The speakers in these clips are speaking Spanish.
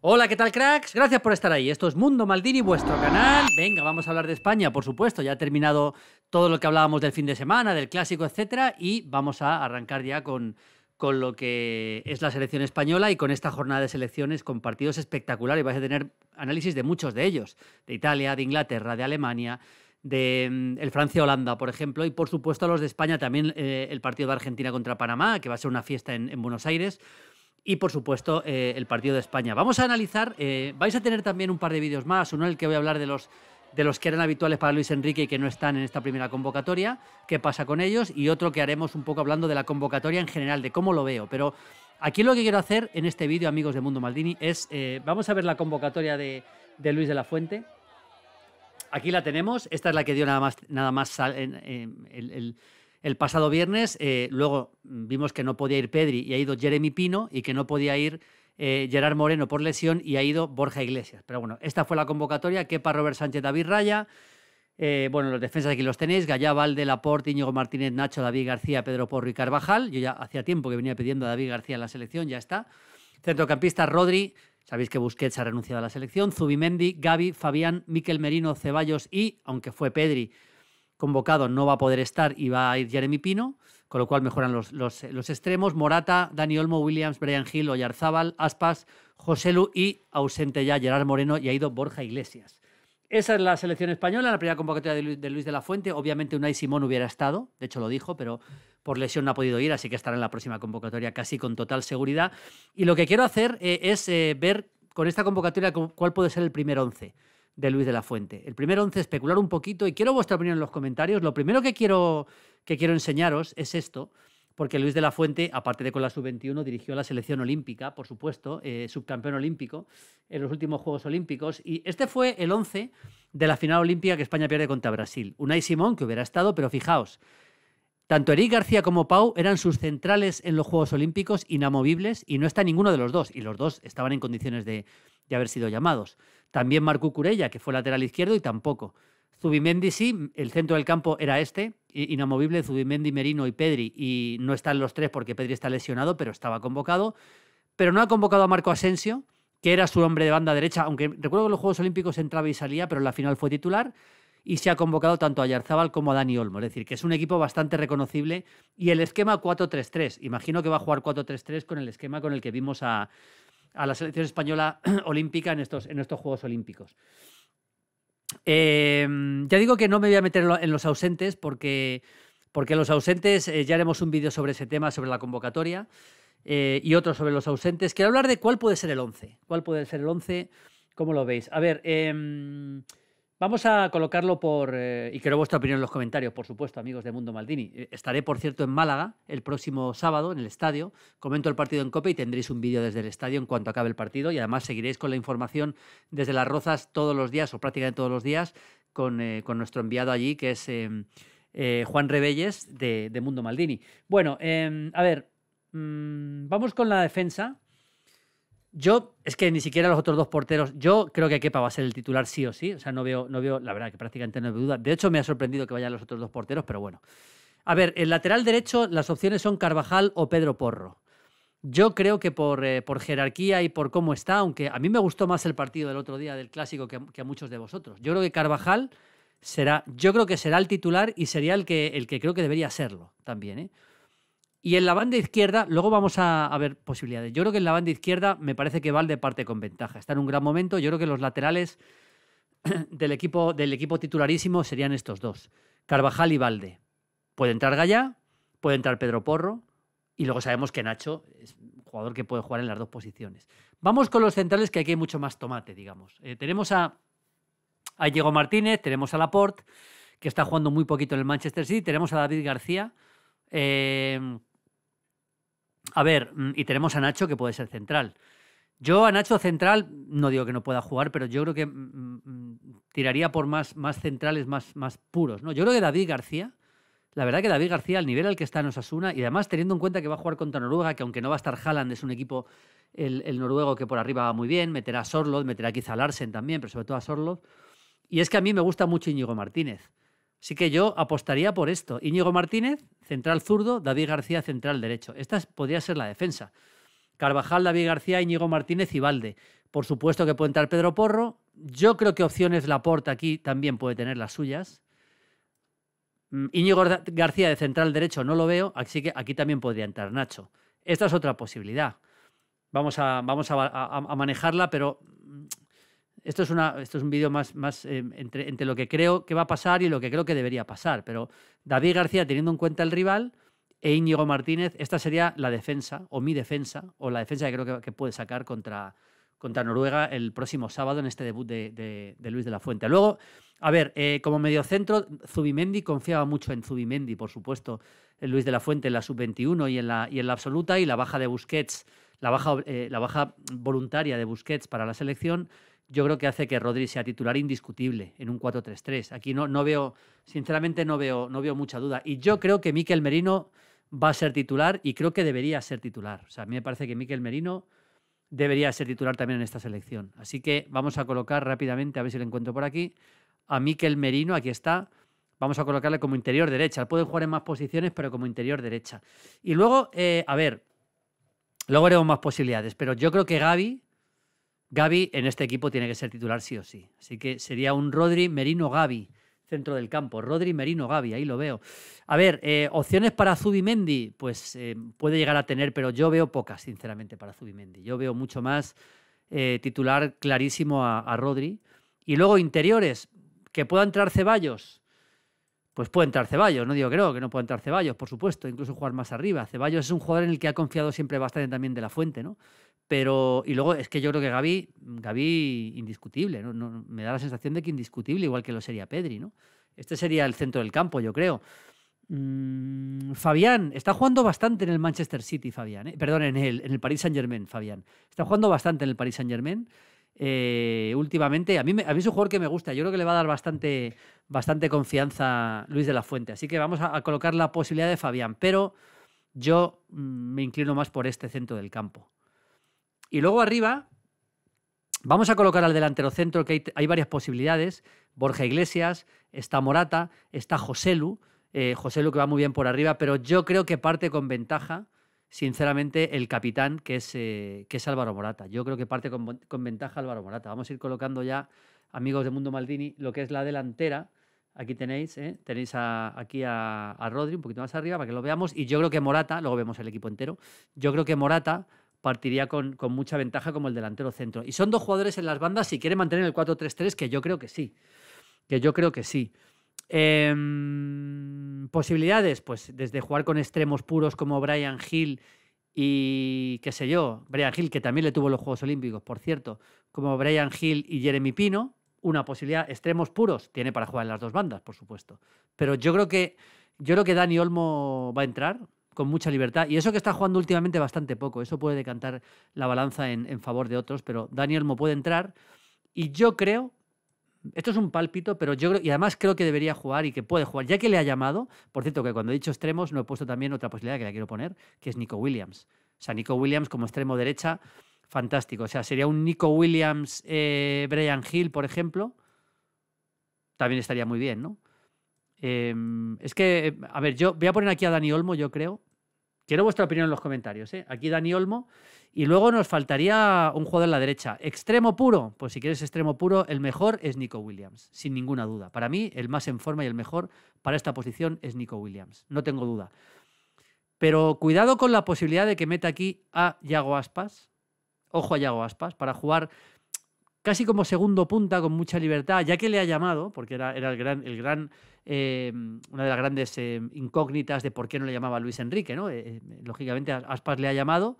Hola, ¿qué tal cracks? Gracias por estar ahí. Esto es Mundo Maldini, vuestro canal. Venga, vamos a hablar de España, por supuesto. Ya ha terminado todo lo que hablábamos del fin de semana, del clásico, etcétera, y vamos a arrancar ya con, lo que es la selección española y con esta jornada de selecciones con partidos espectaculares. Vais a tener análisis de muchos de ellos, de Italia, de Inglaterra, de Alemania, de mm, el Francia-Holanda, por ejemplo, y por supuesto los de España también eh, el partido de Argentina contra Panamá, que va a ser una fiesta en Buenos Aires y por supuesto eh, el partido de España. Vamos a analizar, eh, vais a tener también un par de vídeos más, uno en el que voy a hablar de los, de los que eran habituales para Luis Enrique y que no están en esta primera convocatoria, qué pasa con ellos, y otro que haremos un poco hablando de la convocatoria en general, de cómo lo veo. Pero aquí lo que quiero hacer en este vídeo, amigos de Mundo Maldini, es, eh, vamos a ver la convocatoria de, Luis de la Fuente. Aquí la tenemos, esta es la que dio nada más, nada más el, el el pasado viernes. Eh, luego vimos que no podía ir Pedri y ha ido Jeremy Pino y que no podía ir eh, Gerard Moreno por lesión y ha ido Borja Iglesias. Pero bueno, esta fue la convocatoria. Quepa, Robert Sánchez, David Raya. Eh, bueno, los defensas aquí los tenéis. Gallá, Valde, Laporte, Íñigo Martínez, Nacho, David García, Pedro Porro y Carvajal. Yo ya hacía tiempo que venía pidiendo a David García en la selección, ya está. Centrocampista, Rodri. Sabéis que Busquets ha renunciado a la selección. Zubimendi, Gaby, Fabián, Miquel Merino, Ceballos y, aunque fue Pedri, convocado no va a poder estar y va a ir Jeremy Pino, con lo cual mejoran los, los, extremos. Morata, Dani Olmo, Williams, Brian Hill, Oyarzábal, Aspas, Joselu y ausente ya Gerard Moreno y ha ido Borja Iglesias. Esa es la selección española, la primera convocatoria de Luis de, la Fuente. Obviamente Unai Simón hubiera estado, de hecho lo dijo, pero por lesión no ha podido ir, así que estará en la próxima convocatoria casi con total seguridad. Y lo que quiero hacer eh, es eh, ver con esta convocatoria cuál puede ser el primer once de Luis de la Fuente. El primer once, especular un poquito y quiero vuestra opinión en los comentarios. Lo primero que quiero, que quiero enseñaros es esto, porque Luis de la Fuente, aparte de con la sub-21, dirigió la selección olímpica, por supuesto, eh, subcampeón olímpico en los últimos Juegos Olímpicos. Y este fue el once de la final olímpica que España pierde contra Brasil. Unai Simón, que hubiera estado, pero fijaos, tanto Eric García como Pau eran sus centrales en los Juegos Olímpicos inamovibles y no está ninguno de los dos. Y los dos estaban en condiciones de, de haber sido llamados. También Marco Curella, que fue lateral izquierdo, y tampoco. Zubimendi sí, el centro del campo era este, inamovible, Zubimendi, Merino y Pedri, y no están los tres porque Pedri está lesionado, pero estaba convocado. Pero no ha convocado a Marco Asensio, que era su hombre de banda derecha, aunque recuerdo que en los Juegos Olímpicos entraba y salía, pero en la final fue titular y se ha convocado tanto a Yarzábal como a Dani Olmo. Es decir, que es un equipo bastante reconocible. Y el esquema 4-3-3, imagino que va a jugar 4-3-3 con el esquema con el que vimos a, a la selección española olímpica en estos, en estos Juegos Olímpicos. Eh, ya digo que no me voy a meter en los ausentes porque, porque los ausentes eh, ya haremos un vídeo sobre ese tema, sobre la convocatoria eh, y otro sobre los ausentes. Quiero hablar de cuál puede ser el 11. ¿Cuál puede ser el 11? ¿Cómo lo veis? A ver, em, Vamos a colocarlo por. Eh, y quiero vuestra opinión en los comentarios, por supuesto, amigos de Mundo Maldini. Eh, estaré, por cierto, en Málaga el próximo sábado, en el estadio. Comento el partido en copa y tendréis un vídeo desde el estadio en cuanto acabe el partido. Y además seguiréis con la información desde Las Rozas todos los días, o prácticamente todos los días, con, eh, nuestro enviado allí, que es em, Juan Rebelles de, Mundo Maldini. Bueno, em, a ver, mm, vamos con la defensa. Yo, es que ni siquiera los otros dos porteros, yo creo que Kepa va a ser el titular sí o sí. O sea, no veo, no veo, la verdad que prácticamente no veo duda. De hecho, me ha sorprendido que vayan los otros dos porteros, pero bueno. A ver, el lateral derecho, las opciones son Carvajal o Pedro Porro. Yo creo que por, eh, por jerarquía y por cómo está, aunque a mí me gustó más el partido del otro día del clásico que, a muchos de vosotros. Yo creo que Carvajal será, yo creo que será el titular y sería el que, el que creo que debería serlo también, ¿eh? Y en la banda izquierda, luego vamos a, ver posibilidades. Yo creo que en la banda izquierda me parece que Valde parte con ventaja. Está en un gran momento. Yo creo que los laterales del equipo, del equipo titularísimo serían estos dos: Carvajal y Valde. Puede entrar Gallá, puede entrar Pedro Porro. Y luego sabemos que Nacho es un jugador que puede jugar en las dos posiciones. Vamos con los centrales, que aquí hay mucho más tomate, digamos. Eh, tenemos a, a Diego Martínez, tenemos a Laporte, que está jugando muy poquito en el Manchester City, tenemos a David García. Eh, a ver, mm, y tenemos a Nacho que puede ser central. Yo a Nacho central no digo que no pueda jugar, pero yo creo que mm, mm, tiraría por más, más centrales, más, más puros. ¿no? Yo creo que David García, la verdad que David García, al nivel al que está en Osasuna, y además teniendo en cuenta que va a jugar contra Noruega, que aunque no va a estar Haaland, es un equipo el, noruego que por arriba va muy bien, meterá a Sorlot, meterá quizá a Larsen también, pero sobre todo a Sorloth. Y es que a mí me gusta mucho Íñigo Martínez. Así que yo apostaría por esto. Íñigo Martínez, central zurdo, David García, central derecho. Esta podría ser la defensa. Carvajal, David García, Íñigo Martínez y Valde. Por supuesto que puede entrar Pedro Porro. Yo creo que opciones Laporta aquí también puede tener las suyas. Mm, Íñigo García de central derecho no lo veo, así que aquí también podría entrar Nacho. Esta es otra posibilidad. Vamos a, vamos a manejarla, pero mm, esto es, una, esto es un vídeo más, más eh, entre, lo que creo que va a pasar y lo que creo que debería pasar. Pero David García, teniendo en cuenta el rival, e Íñigo Martínez, esta sería la defensa, o mi defensa, o la defensa que creo que, que puede sacar contra, contra Noruega el próximo sábado en este debut de, Luis de la Fuente. Luego, a ver, eh, como mediocentro, Zubimendi confiaba mucho en Zubimendi, por supuesto, en Luis de la Fuente en la sub-21 y, en la, y en la absoluta, y la baja de Busquets, la baja, eh, la baja voluntaria de Busquets para la selección, yo creo que hace que Rodri sea titular indiscutible en un 4-3-3. Aquí no, no veo, sinceramente no veo, no veo mucha duda. Y yo creo que Miquel Merino va a ser titular y creo que debería ser titular. O sea, a mí me parece que Miquel Merino debería ser titular también en esta selección. Así que vamos a colocar rápidamente, a ver si lo encuentro por aquí, a Miquel Merino, aquí está. Vamos a colocarle como interior derecha. Pueden jugar en más posiciones, pero como interior derecha. Y luego, eh, a ver, luego haremos más posibilidades, pero yo creo que Gaby Gaby en este equipo tiene que ser titular sí o sí. Así que sería un Rodri, Merino, Gaby, centro del campo. Rodri, Merino, Gaby, ahí lo veo. A ver, eh, opciones para Zubimendi, pues eh, puede llegar a tener, pero yo veo pocas, sinceramente, para Zubimendi. Yo veo mucho más eh, titular clarísimo a, a, Rodri. Y luego interiores, que pueda entrar Ceballos. Pues puede entrar Ceballos, no digo que no, que no puede entrar Ceballos, por supuesto, incluso jugar más arriba. Ceballos es un jugador en el que ha confiado siempre bastante también de la fuente, ¿no? Pero, y luego es que yo creo que Gaby, Gaby indiscutible, ¿no? me da la sensación de que indiscutible, igual que lo sería Pedri, ¿no? Este sería el centro del campo, yo creo. Mm, Fabián, está jugando bastante en el Manchester City, Fabián. ¿eh? Perdón, en el, en el Paris Saint-Germain, Fabián. Está jugando bastante en el Paris Saint-Germain. Eh, últimamente, a mí, es un jugador que me gusta. Yo creo que le va a dar bastante, bastante confianza Luis de la Fuente. Así que vamos a, colocar la posibilidad de Fabián. Pero yo mm, me inclino más por este centro del campo. Y luego arriba vamos a colocar al delantero centro, que hay, varias posibilidades. Borja Iglesias, está Morata, está Joselu. José eh, Joselu que va muy bien por arriba, pero yo creo que parte con ventaja, sinceramente, el capitán, que es, eh, que es Álvaro Morata. Yo creo que parte con, ventaja Álvaro Morata. Vamos a ir colocando ya, amigos de Mundo Maldini, lo que es la delantera. Aquí tenéis, eh, tenéis aquí a, a, Rodri un poquito más arriba para que lo veamos. Y yo creo que Morata, luego vemos el equipo entero, yo creo que Morata partiría con, mucha ventaja como el delantero centro. Y son dos jugadores en las bandas si quiere mantener el 4-3-3, que yo creo que sí. Que yo creo que sí. Em, posibilidades, pues desde jugar con extremos puros como Brian Hill y qué sé yo, Brian Hill, que también le tuvo los Juegos Olímpicos, por cierto, como Brian Hill y Jeremy Pino, una posibilidad, extremos puros, tiene para jugar en las dos bandas, por supuesto. Pero yo creo que, yo creo que Dani Olmo va a entrar, con mucha libertad. Y eso que está jugando últimamente bastante poco. Eso puede decantar la balanza en, favor de otros. Pero Daniel Olmo puede entrar. Y yo creo esto es un pálpito, pero yo creo, y además creo que debería jugar y que puede jugar, ya que le ha llamado, por cierto que cuando he dicho extremos no he puesto también otra posibilidad que le quiero poner, que es Nico Williams. O sea, Nico Williams como extremo derecha, fantástico. O sea, sería un Nico Williams, eh, Brian Hill, por ejemplo, también estaría muy bien, ¿no? Em, es que, a ver, yo voy a poner aquí a Dani Olmo, yo creo, Quiero vuestra opinión en los comentarios. ¿eh? Aquí Dani Olmo. Y luego nos faltaría un jugador en la derecha. Extremo puro. Pues si quieres extremo puro, el mejor es Nico Williams, sin ninguna duda. Para mí, el más en forma y el mejor para esta posición es Nico Williams. No tengo duda. Pero cuidado con la posibilidad de que meta aquí a Yago Aspas. Ojo a Yago Aspas, para jugar casi como segundo punta con mucha libertad, ya que le ha llamado, porque era, era el gran, el gran eh, una de las grandes eh, incógnitas de por qué no le llamaba Luis Enrique, ¿no? Eh, lógicamente Aspas le ha llamado,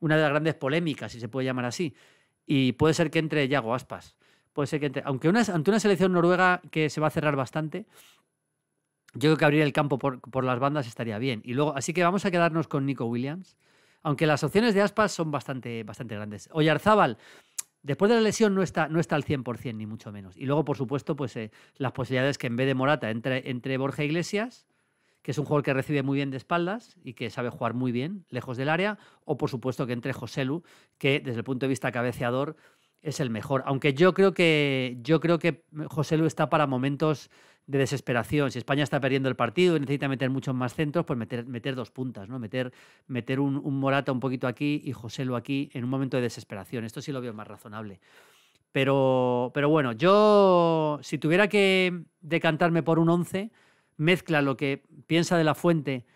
una de las grandes polémicas, si se puede llamar así, y puede ser que entre Yago Aspas, puede ser que entre, aunque una, ante una selección noruega que se va a cerrar bastante, yo creo que abrir el campo por, las bandas estaría bien. Y luego, así que vamos a quedarnos con Nico Williams, aunque las opciones de Aspas son bastante, bastante grandes. Oyarzábal después de la lesión no está, no está al 100%, ni mucho menos. Y luego, por supuesto, pues eh, las posibilidades que en vez de Morata entre, entre Borja Iglesias, que es un jugador que recibe muy bien de espaldas y que sabe jugar muy bien lejos del área, o por supuesto que entre Joselu, que desde el punto de vista cabeceador es el mejor. Aunque yo creo que yo creo que José Lu está para momentos de desesperación. Si España está perdiendo el partido y necesita meter muchos más centros, pues meter, meter dos puntas, ¿no? Meter, meter un, Morata un poquito aquí y José Lu aquí en un momento de desesperación. Esto sí lo veo más razonable. Pero, pero bueno, yo si tuviera que decantarme por un 11, mezcla lo que piensa de la fuente,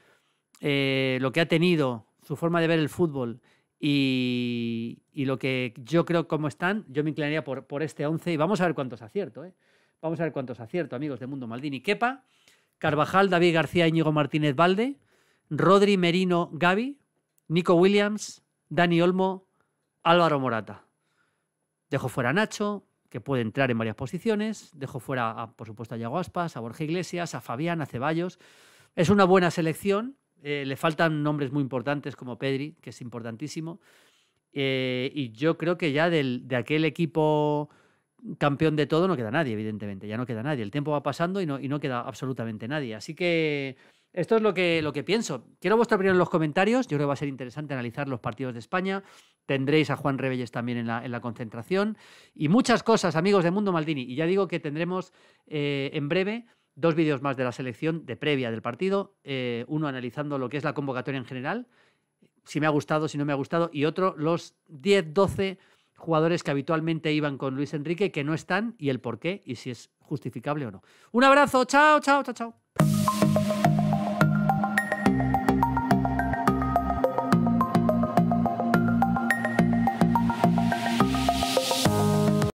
eh, lo que ha tenido, su forma de ver el fútbol y, lo que yo creo como están, yo me inclinaría por, este 11 y vamos a ver cuántos acierto. ¿eh? Vamos a ver cuántos acierto, amigos de Mundo Maldini. Kepa, Carvajal, David García, Íñigo Martínez Valde, Rodri Merino, Gaby, Nico Williams, Dani Olmo, Álvaro Morata. Dejo fuera a Nacho, que puede entrar en varias posiciones. Dejo fuera, por supuesto, a Yago Aspas, a Borja Iglesias, a Fabián, a Ceballos. Es una buena selección eh, le faltan nombres muy importantes como Pedri, que es importantísimo. Eh, y yo creo que ya de aquel equipo campeón de todo no queda nadie, evidentemente. Ya no queda nadie. El tiempo va pasando y no, y no queda absolutamente nadie. Así que esto es lo que, lo que pienso. Quiero vuestra opinión en los comentarios. Yo creo que va a ser interesante analizar los partidos de España. Tendréis a Juan Rebelles también en la, concentración. Y muchas cosas, amigos de Mundo Maldini. Y ya digo que tendremos eh, en breve dos vídeos más de la selección de previa del partido, eh, uno analizando lo que es la convocatoria en general, si me ha gustado, si no me ha gustado, y otro los 10, 12 jugadores que habitualmente iban con Luis Enrique que no están y el por qué y si es justificable o no. Un abrazo, chao, chao, chao, chao.